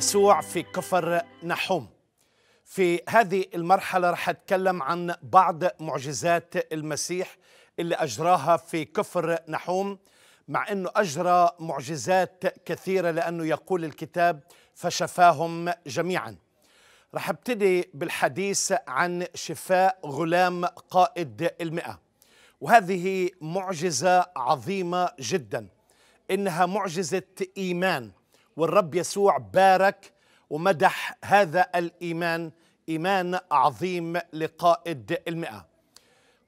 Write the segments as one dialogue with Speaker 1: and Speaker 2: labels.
Speaker 1: يسوع في كفر نحوم في هذه المرحلة رح أتكلم عن بعض معجزات المسيح اللي أجراها في كفر نحوم مع أنه أجرى معجزات كثيرة لأنه يقول الكتاب فشفاهم جميعا رح ابتدي بالحديث عن شفاء غلام قائد المئة وهذه معجزة عظيمة جدا إنها معجزة إيمان والرب يسوع بارك ومدح هذا الإيمان إيمان عظيم لقائد المئة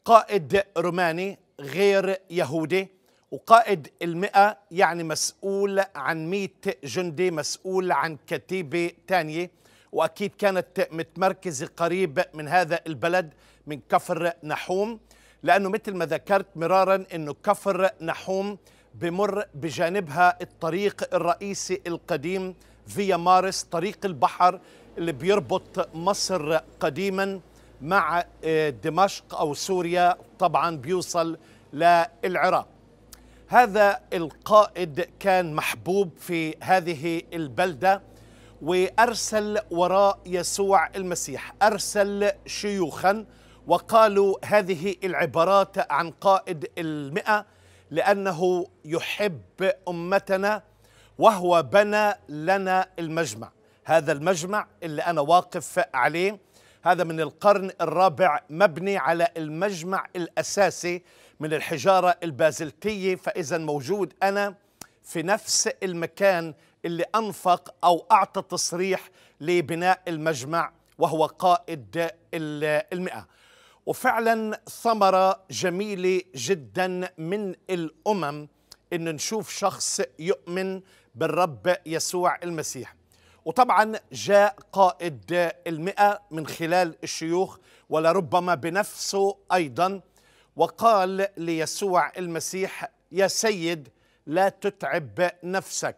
Speaker 1: قائد روماني غير يهودي وقائد المئة يعني مسؤول عن مئة جندي مسؤول عن كتيبة تانية وأكيد كانت متمركزة قريب من هذا البلد من كفر نحوم لأنه مثل ما ذكرت مرارا أنه كفر نحوم بمر بجانبها الطريق الرئيسي القديم فيا مارس طريق البحر اللي بيربط مصر قديما مع آه، دمشق أو سوريا طبعا بيوصل للعراق هذا القائد كان محبوب في هذه البلده وارسل وراء يسوع المسيح ارسل شيوخا وقالوا هذه العبارات عن قائد المئه لأنه يحب أمتنا وهو بنى لنا المجمع هذا المجمع اللي أنا واقف عليه هذا من القرن الرابع مبني على المجمع الأساسي من الحجارة البازلتية فإذا موجود أنا في نفس المكان اللي أنفق أو أعطى تصريح لبناء المجمع وهو قائد المئة وفعلا ثمرة جميلة جدا من الأمم إن نشوف شخص يؤمن بالرب يسوع المسيح وطبعا جاء قائد المئة من خلال الشيوخ ولربما بنفسه أيضا وقال ليسوع المسيح يا سيد لا تتعب نفسك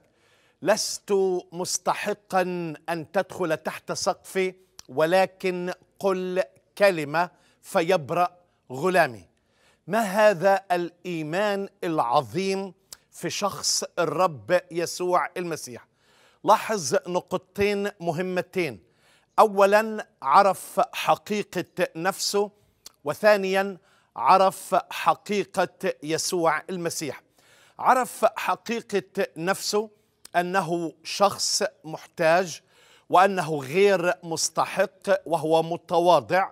Speaker 1: لست مستحقا أن تدخل تحت سقفي ولكن قل كلمة فيبرأ غلامي ما هذا الإيمان العظيم في شخص الرب يسوع المسيح لاحظ نقطتين مهمتين أولا عرف حقيقة نفسه وثانيا عرف حقيقة يسوع المسيح عرف حقيقة نفسه أنه شخص محتاج وأنه غير مستحق وهو متواضع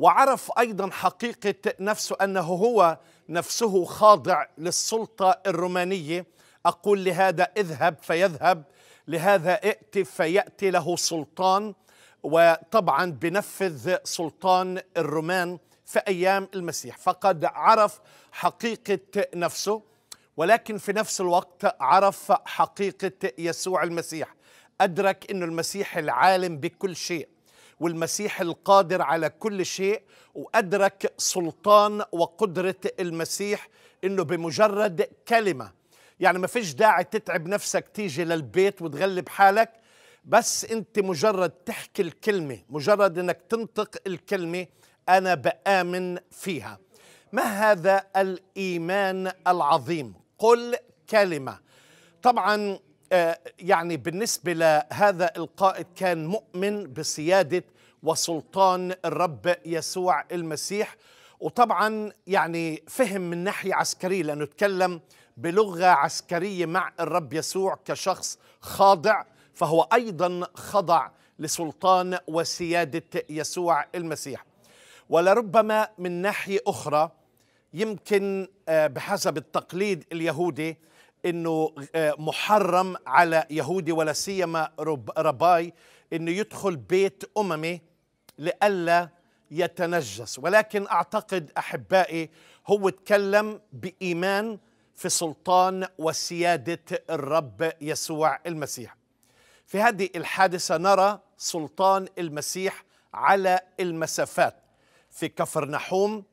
Speaker 1: وعرف ايضا حقيقه نفسه انه هو نفسه خاضع للسلطه الرومانيه اقول لهذا اذهب فيذهب لهذا ائت فياتي له سلطان وطبعا بنفذ سلطان الرومان في ايام المسيح فقد عرف حقيقه نفسه ولكن في نفس الوقت عرف حقيقه يسوع المسيح ادرك ان المسيح العالم بكل شيء والمسيح القادر على كل شيء وأدرك سلطان وقدرة المسيح إنه بمجرد كلمة يعني ما فيش داعي تتعب نفسك تيجي للبيت وتغلب حالك بس أنت مجرد تحكي الكلمة مجرد أنك تنطق الكلمة أنا بآمن فيها ما هذا الإيمان العظيم قل كلمة طبعا آه، يعني بالنسبة لهذا القائد كان مؤمن بسيادة وسلطان الرب يسوع المسيح وطبعا يعني فهم من ناحية عسكرية لأنه تكلم بلغة عسكرية مع الرب يسوع كشخص خاضع فهو أيضا خضع لسلطان وسيادة يسوع المسيح ولربما من ناحية أخرى يمكن آه، بحسب التقليد اليهودي انه آه، محرم على يهودي ولا سيما رباي انه يدخل بيت اممي لئلا يتنجس ولكن اعتقد احبائي هو اتكلم بايمان في سلطان وسياده الرب يسوع المسيح في هذه الحادثه نرى سلطان المسيح على المسافات في كفر كفرنحوم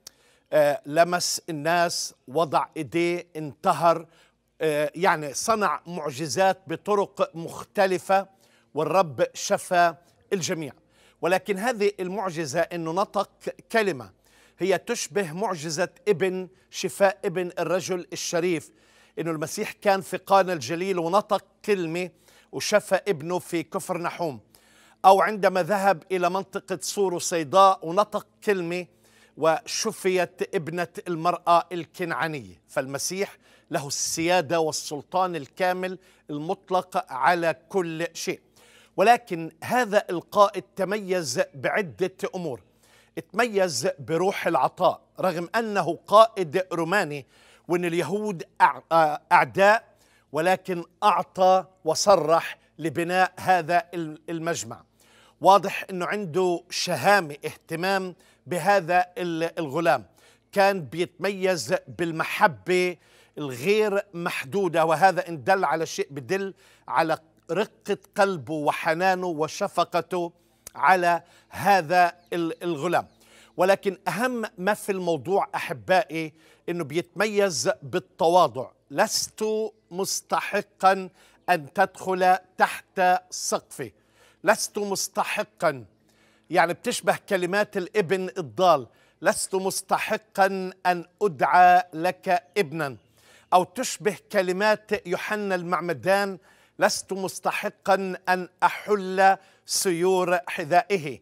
Speaker 1: آه، لمس الناس وضع ايديه انتهر آه، يعني صنع معجزات بطرق مختلفة والرب شفى الجميع ولكن هذه المعجزة أنه نطق كلمة هي تشبه معجزة ابن شفاء ابن الرجل الشريف أنه المسيح كان في قانا الجليل ونطق كلمة وشفى ابنه في كفر نحوم أو عندما ذهب إلى منطقة سور وصيداء ونطق كلمة وشفيت ابنة المرأة الكنعانية فالمسيح له السيادة والسلطان الكامل المطلق على كل شيء ولكن هذا القائد تميز بعدة أمور تميز بروح العطاء رغم أنه قائد روماني وأن اليهود أعداء ولكن أعطى وصرح لبناء هذا المجمع واضح أنه عنده شهامة اهتمام بهذا الغلام كان بيتميز بالمحبة الغير محدودة وهذا إن دل على شيء بدل على رقة قلبه وحنانه وشفقته على هذا الغلام ولكن أهم ما في الموضوع أحبائي أنه بيتميز بالتواضع لست مستحقا أن تدخل تحت سقفي لست مستحقا يعني بتشبه كلمات الابن الضال لست مستحقا أن أدعى لك ابنا أو تشبه كلمات يوحنا المعمدان لست مستحقا أن أحل سيور حذائه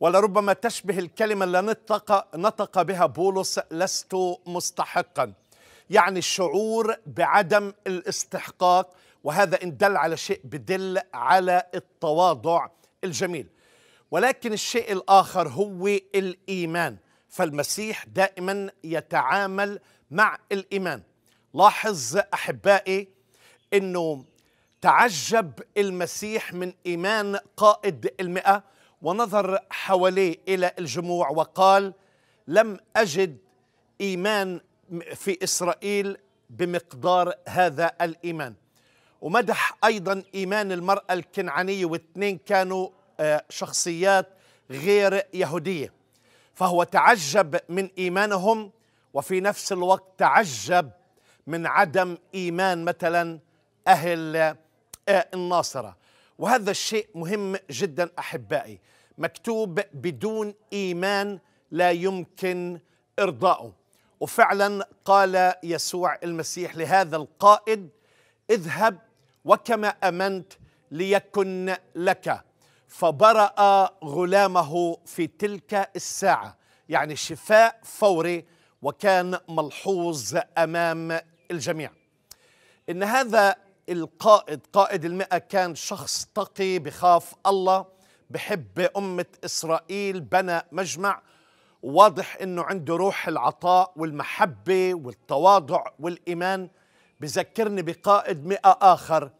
Speaker 1: ولربما تشبه الكلمة اللي نطق, نطق بها بولس لست مستحقا يعني الشعور بعدم الاستحقاق وهذا إن دل على شيء بدل على التواضع الجميل ولكن الشيء الآخر هو الإيمان فالمسيح دائما يتعامل مع الإيمان لاحظ احبائي انه تعجب المسيح من ايمان قائد المئه ونظر حواليه الى الجموع وقال لم اجد ايمان في اسرائيل بمقدار هذا الايمان ومدح ايضا ايمان المراه الكنعانيه واثنين كانوا آه، شخصيات غير يهوديه فهو تعجب من ايمانهم وفي نفس الوقت تعجب من عدم إيمان مثلا أهل آه، الناصرة وهذا الشيء مهم جدا أحبائي مكتوب بدون إيمان لا يمكن ارضائه وفعلا قال يسوع المسيح لهذا القائد اذهب وكما أمنت ليكن لك فبرأ غلامه في تلك الساعة يعني شفاء فوري وكان ملحوظ أمام الجميع إن هذا القائد قائد المئة كان شخص تقي بخاف الله بحب أمة إسرائيل بنى مجمع واضح أنه عنده روح العطاء والمحبة والتواضع والإيمان بذكرني بقائد مئة آخر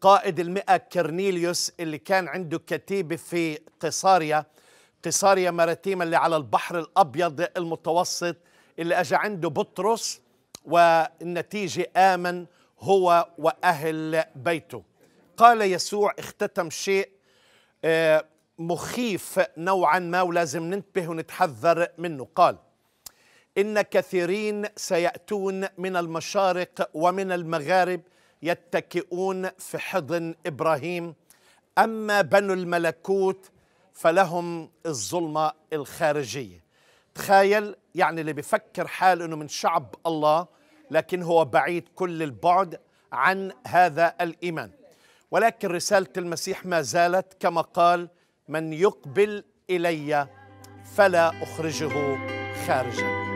Speaker 1: قائد المئة كرنيليوس اللي كان عنده كتيبة في قيصاريا قيصاريا مراتيم اللي على البحر الأبيض المتوسط اللي أجا عنده بطرس والنتيجة آمن هو وأهل بيته قال يسوع اختتم شيء آه، مخيف نوعا ما ولازم ننتبه ونتحذر منه قال إن كثيرين سيأتون من المشارق ومن المغارب يتكئون في حضن إبراهيم أما بنو الملكوت فلهم الظلمة الخارجية تخيل يعني اللي بفكر حاله انه من شعب الله لكن هو بعيد كل البعد عن هذا الايمان ولكن رساله المسيح ما زالت كما قال من يقبل الي فلا اخرجه خارجا